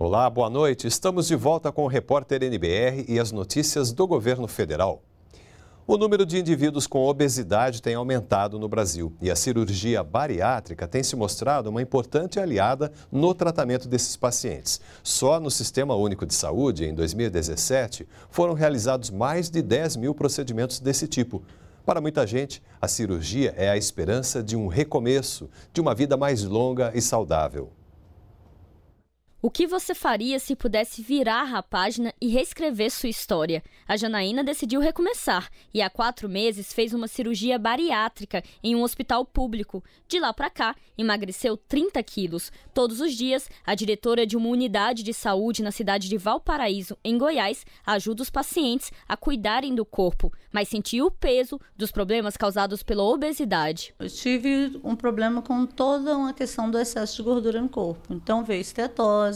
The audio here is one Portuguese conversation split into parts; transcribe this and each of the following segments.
Olá, boa noite. Estamos de volta com o repórter NBR e as notícias do governo federal. O número de indivíduos com obesidade tem aumentado no Brasil e a cirurgia bariátrica tem se mostrado uma importante aliada no tratamento desses pacientes. Só no Sistema Único de Saúde, em 2017, foram realizados mais de 10 mil procedimentos desse tipo. Para muita gente, a cirurgia é a esperança de um recomeço, de uma vida mais longa e saudável. O que você faria se pudesse virar a página e reescrever sua história? A Janaína decidiu recomeçar e há quatro meses fez uma cirurgia bariátrica em um hospital público. De lá para cá, emagreceu 30 quilos. Todos os dias, a diretora de uma unidade de saúde na cidade de Valparaíso, em Goiás, ajuda os pacientes a cuidarem do corpo, mas sentiu o peso dos problemas causados pela obesidade. Eu tive um problema com toda uma questão do excesso de gordura no corpo. Então veio estetose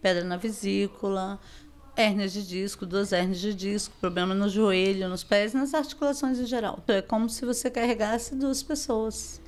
pedra na vesícula, hérnias de disco, duas hérnias de disco, problema no joelho, nos pés, nas articulações em geral. Então, é como se você carregasse duas pessoas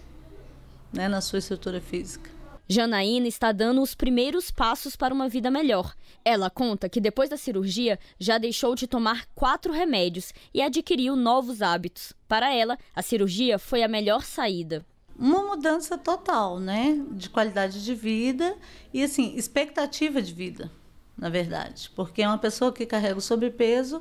né, na sua estrutura física. Janaína está dando os primeiros passos para uma vida melhor. Ela conta que depois da cirurgia já deixou de tomar quatro remédios e adquiriu novos hábitos. Para ela, a cirurgia foi a melhor saída uma mudança total, né? De qualidade de vida e, assim, expectativa de vida, na verdade. Porque uma pessoa que carrega o sobrepeso,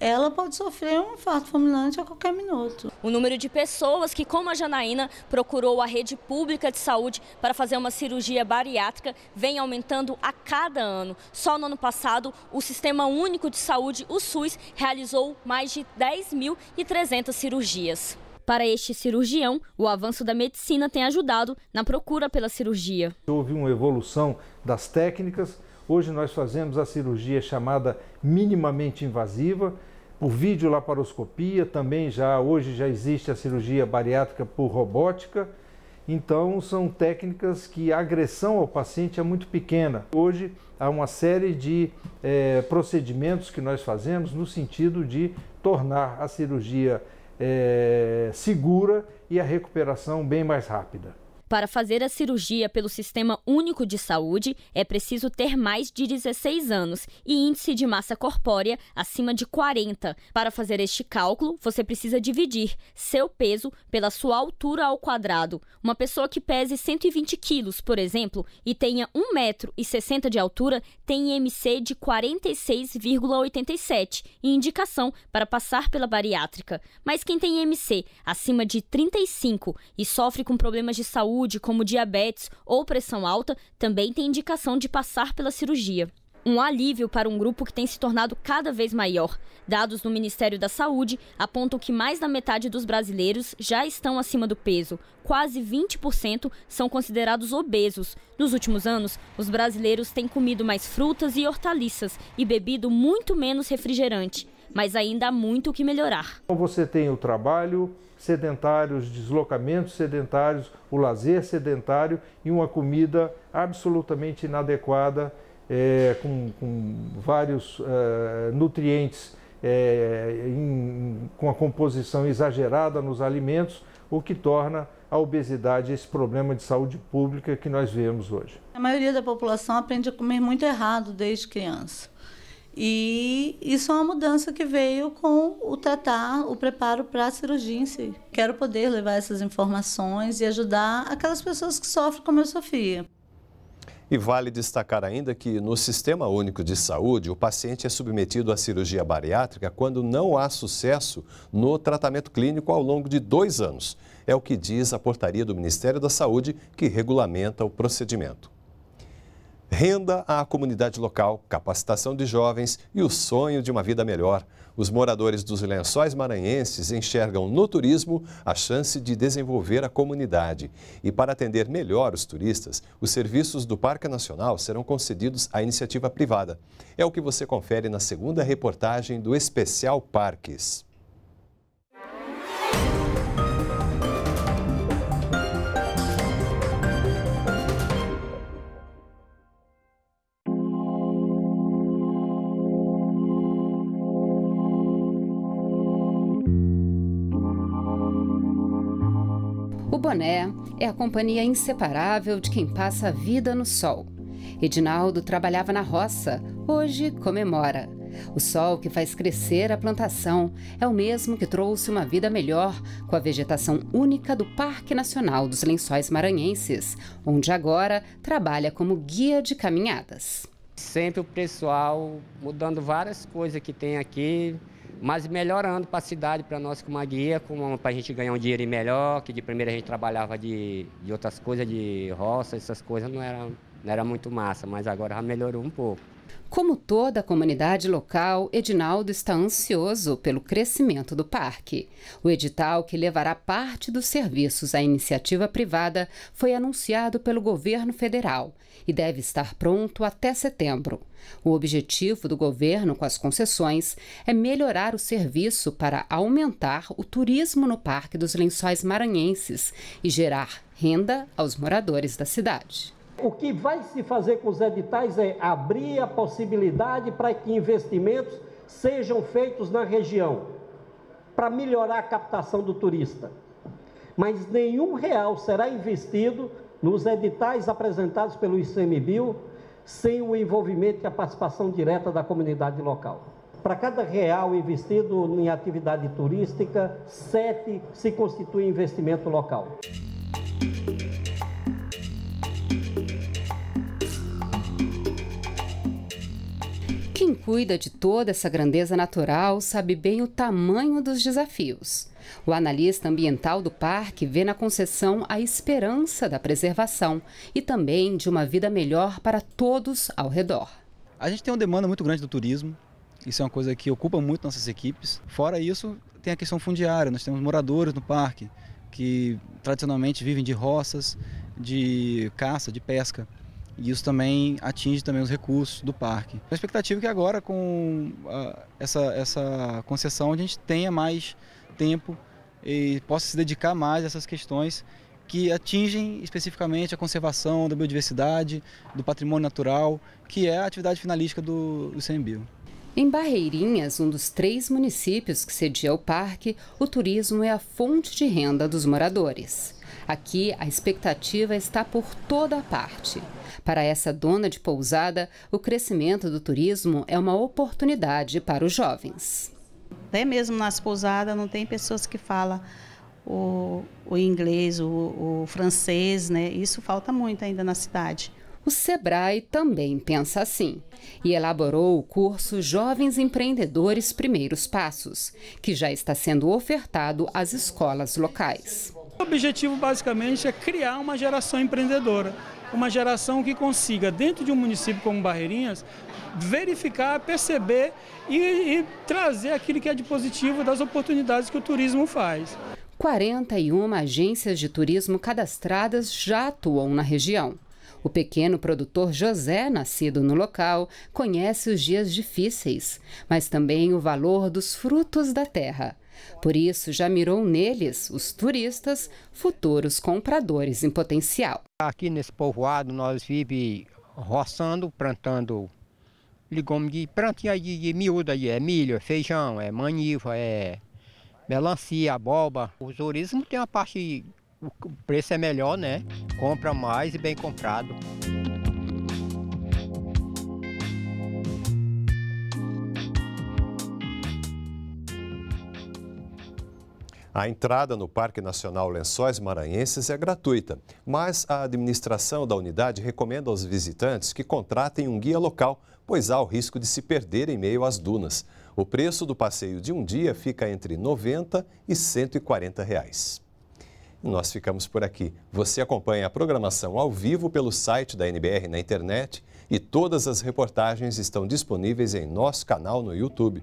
ela pode sofrer um infarto fulminante a qualquer minuto. O número de pessoas que, como a Janaína, procurou a rede pública de saúde para fazer uma cirurgia bariátrica vem aumentando a cada ano. Só no ano passado, o Sistema Único de Saúde, o SUS, realizou mais de 10.300 cirurgias. Para este cirurgião, o avanço da medicina tem ajudado na procura pela cirurgia. Houve uma evolução das técnicas. Hoje nós fazemos a cirurgia chamada minimamente invasiva, por videolaparoscopia, também já hoje já existe a cirurgia bariátrica por robótica. Então, são técnicas que a agressão ao paciente é muito pequena. Hoje, há uma série de é, procedimentos que nós fazemos no sentido de tornar a cirurgia é, segura e a recuperação bem mais rápida. Para fazer a cirurgia pelo Sistema Único de Saúde, é preciso ter mais de 16 anos e índice de massa corpórea acima de 40. Para fazer este cálculo, você precisa dividir seu peso pela sua altura ao quadrado. Uma pessoa que pese 120 quilos, por exemplo, e tenha 1,60m de altura, tem IMC de 46,87 e indicação para passar pela bariátrica. Mas quem tem IMC acima de 35 e sofre com problemas de saúde, saúde, como diabetes ou pressão alta, também tem indicação de passar pela cirurgia um alívio para um grupo que tem se tornado cada vez maior. Dados do Ministério da Saúde apontam que mais da metade dos brasileiros já estão acima do peso. Quase 20% são considerados obesos. Nos últimos anos, os brasileiros têm comido mais frutas e hortaliças e bebido muito menos refrigerante. Mas ainda há muito o que melhorar. Então, você tem o trabalho, sedentários, deslocamentos sedentários, o lazer sedentário e uma comida absolutamente inadequada, é, com, com, vários é, nutrientes é, em, com a composição exagerada nos alimentos, o que torna a obesidade esse problema de saúde pública que nós vemos hoje. A maioria da população aprende a comer muito errado desde criança. E isso é uma mudança que veio com o tratar, o preparo para a cirurgia em si. Quero poder levar essas informações e ajudar aquelas pessoas que sofrem como a Sofia. E vale destacar ainda que no Sistema Único de Saúde, o paciente é submetido à cirurgia bariátrica quando não há sucesso no tratamento clínico ao longo de dois anos. É o que diz a portaria do Ministério da Saúde que regulamenta o procedimento renda à comunidade local, capacitação de jovens e o sonho de uma vida melhor. Os moradores dos lençóis maranhenses enxergam no turismo a chance de desenvolver a comunidade. E para atender melhor os turistas, os serviços do Parque Nacional serão concedidos à iniciativa privada. É o que você confere na segunda reportagem do Especial Parques. boné é a companhia inseparável de quem passa a vida no sol. Edinaldo trabalhava na roça, hoje comemora. O sol que faz crescer a plantação é o mesmo que trouxe uma vida melhor com a vegetação única do Parque Nacional dos Lençóis Maranhenses, onde agora trabalha como guia de caminhadas. Sempre o pessoal mudando várias coisas que tem aqui, mas melhorando para a cidade, para nós como uma guia, para a gente ganhar um dinheiro melhor, que de primeira a gente trabalhava de, de outras coisas, de roça, essas coisas, não era, não era muito massa, mas agora já melhorou um pouco. Como toda a comunidade local, Edinaldo está ansioso pelo crescimento do parque. O edital que levará parte dos serviços à iniciativa privada foi anunciado pelo governo federal e deve estar pronto até setembro. O objetivo do governo com as concessões é melhorar o serviço para aumentar o turismo no Parque dos Lençóis Maranhenses e gerar renda aos moradores da cidade. O que vai se fazer com os editais é abrir a possibilidade para que investimentos sejam feitos na região, para melhorar a captação do turista. Mas nenhum real será investido nos editais apresentados pelo ICMBio sem o envolvimento e a participação direta da comunidade local. Para cada real investido em atividade turística, sete se constitui investimento local. cuida de toda essa grandeza natural sabe bem o tamanho dos desafios. O analista ambiental do parque vê na concessão a esperança da preservação e também de uma vida melhor para todos ao redor. A gente tem uma demanda muito grande do turismo, isso é uma coisa que ocupa muito nossas equipes. Fora isso, tem a questão fundiária, nós temos moradores no parque que tradicionalmente vivem de roças, de caça, de pesca. E isso também atinge também os recursos do parque. A expectativa é que agora com ah, essa, essa concessão a gente tenha mais tempo e possa se dedicar mais a essas questões que atingem especificamente a conservação da biodiversidade, do patrimônio natural, que é a atividade finalística do, do Em Barreirinhas, um dos três municípios que cedia o parque, o turismo é a fonte de renda dos moradores. Aqui a expectativa está por toda a parte. Para essa dona de pousada, o crescimento do turismo é uma oportunidade para os jovens. Até mesmo nas pousadas não tem pessoas que falam o, o inglês, o, o francês, né? Isso falta muito ainda na cidade. O Sebrae também pensa assim e elaborou o curso Jovens Empreendedores Primeiros Passos, que já está sendo ofertado às escolas locais. O objetivo basicamente é criar uma geração empreendedora, uma geração que consiga, dentro de um município como Barreirinhas, verificar, perceber e, e trazer aquilo que é de positivo das oportunidades que o turismo faz. 41 agências de turismo cadastradas já atuam na região. O pequeno produtor José, nascido no local, conhece os dias difíceis, mas também o valor dos frutos da terra. Por isso, já mirou neles, os turistas, futuros compradores em potencial. Aqui nesse povoado nós vivemos roçando, plantando ligou-me de plantinha de, de miúda, é milho, é feijão, é maniva, é melancia, abóbora. O turismo tem uma parte, o preço é melhor, né? Compra mais e bem comprado. A entrada no Parque Nacional Lençóis Maranhenses é gratuita, mas a administração da unidade recomenda aos visitantes que contratem um guia local, pois há o risco de se perder em meio às dunas. O preço do passeio de um dia fica entre 90 e 140 reais. Nós ficamos por aqui. Você acompanha a programação ao vivo pelo site da NBR na internet e todas as reportagens estão disponíveis em nosso canal no YouTube.